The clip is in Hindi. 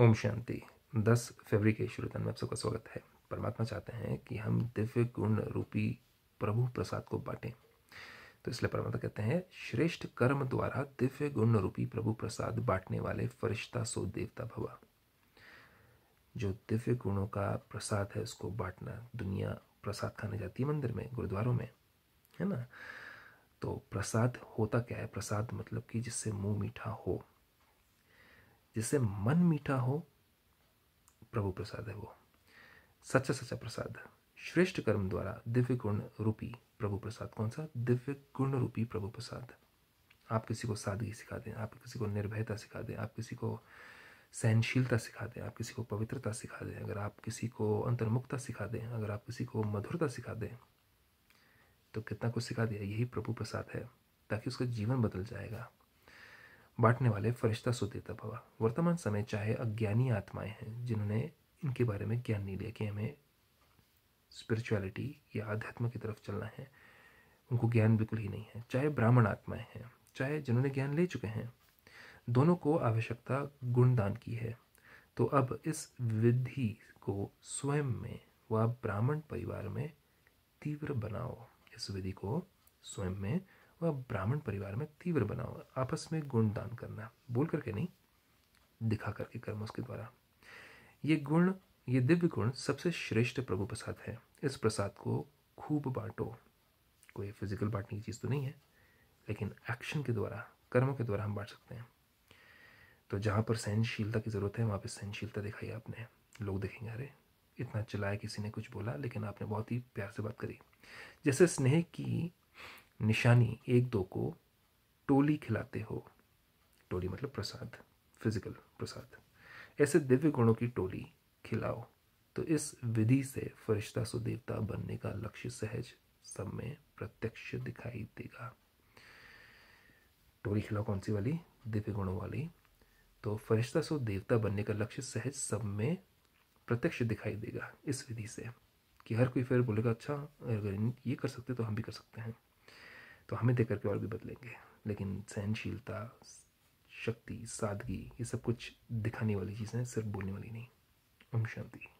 ओम शांति दस फेबरी के श्रोतन में आप सबका स्वागत है परमात्मा चाहते हैं कि हम दिव्य गुण रूपी प्रभु प्रसाद को बांटें तो इसलिए परमात्मा कहते हैं श्रेष्ठ कर्म द्वारा दिव्य गुण रूपी प्रभु प्रसाद बांटने वाले फरिश्ता सो देवता भवा जो दिव्य गुणों का प्रसाद है उसको बांटना दुनिया प्रसाद खाने जाती है मंदिर में गुरुद्वारों में है ना तो प्रसाद होता क्या है प्रसाद मतलब कि जिससे मुंह मीठा हो जिससे मन मीठा हो प्रभु प्रसाद है वो सच्चा सच्चा प्रसाद श्रेष्ठ कर्म द्वारा दिव्य गुण रूपी प्रभु प्रसाद कौन सा दिव्य गुण रूपी प्रभु प्रसाद आप किसी को सादगी सिखा दें आप किसी को निर्भयता सिखा दें आप किसी को सहनशीलता सिखा दें आप किसी को पवित्रता सिखा दें अगर आप किसी को अंतर्मुखता सिखा दें अगर आप किसी को मधुरता सिखा दें तो कितना कुछ सिखा दिया यही प्रभु प्रसाद है ताकि उसका जीवन बदल जाएगा बांटने वाले फरिश्ता सुतेता भवा वर्तमान समय चाहे अज्ञानी आत्माएं हैं जिन्होंने इनके बारे में ज्ञान नहीं लिया कि हमें स्पिरिचुअलिटी या आध्यात्म की तरफ चलना है उनको ज्ञान बिल्कुल ही नहीं है चाहे ब्राह्मण आत्माएं हैं चाहे जिन्होंने ज्ञान ले चुके हैं दोनों को आवश्यकता गुणदान की है तो अब इस विधि को स्वयं में व ब्राह्मण परिवार में तीव्र बनाओ इस विधि को स्वयं में वह ब्राह्मण परिवार में तीव्र बना हुआ आपस में गुण दान करना बोल करके नहीं दिखा करके कर्म उसके द्वारा ये गुण ये दिव्य गुण सबसे श्रेष्ठ प्रभु प्रसाद है इस प्रसाद को खूब बांटो कोई फिजिकल बांटने की चीज़ तो नहीं है लेकिन एक्शन के द्वारा कर्मों के द्वारा हम बांट सकते हैं तो जहाँ पर सहनशीलता की ज़रूरत है वहाँ पर सहनशीलता दिखाई आपने लोग देखेंगे अरे इतना चलाया किसी ने कुछ बोला लेकिन आपने बहुत ही प्यार से बात करी जैसे स्नेह की निशानी एक दो को टोली खिलाते हो टोली मतलब प्रसाद फिजिकल प्रसाद ऐसे दिव्य गुणों की टोली खिलाओ तो इस विधि से फरिश्ता सुदेवता बनने का लक्ष्य सहज सब में प्रत्यक्ष दिखाई देगा टोली खिलाओ कौन सी वाली दिव्य गुणों वाली तो फरिश्ता सो देवता बनने का लक्ष्य सहज सब में प्रत्यक्ष दिखाई देगा इस विधि से कि हर कोई फिर बोलेगा अच्छा अगर ये कर सकते तो हम भी कर सकते हैं तो हमें देख करके और भी बदलेंगे लेकिन सहनशीलता शक्ति सादगी ये सब कुछ दिखाने वाली चीज़ें सिर्फ बोलने वाली नहीं ओम शांति